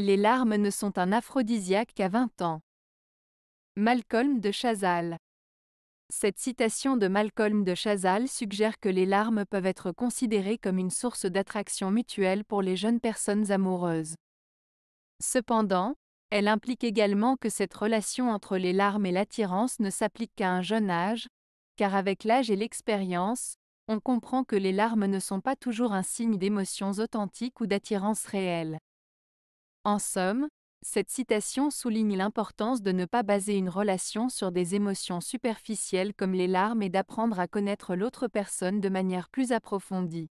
Les larmes ne sont un aphrodisiaque qu'à 20 ans. Malcolm de Chazal. Cette citation de Malcolm de Chazal suggère que les larmes peuvent être considérées comme une source d'attraction mutuelle pour les jeunes personnes amoureuses. Cependant, elle implique également que cette relation entre les larmes et l'attirance ne s'applique qu'à un jeune âge, car avec l'âge et l'expérience, on comprend que les larmes ne sont pas toujours un signe d'émotions authentiques ou d'attirance réelle. En somme, cette citation souligne l'importance de ne pas baser une relation sur des émotions superficielles comme les larmes et d'apprendre à connaître l'autre personne de manière plus approfondie.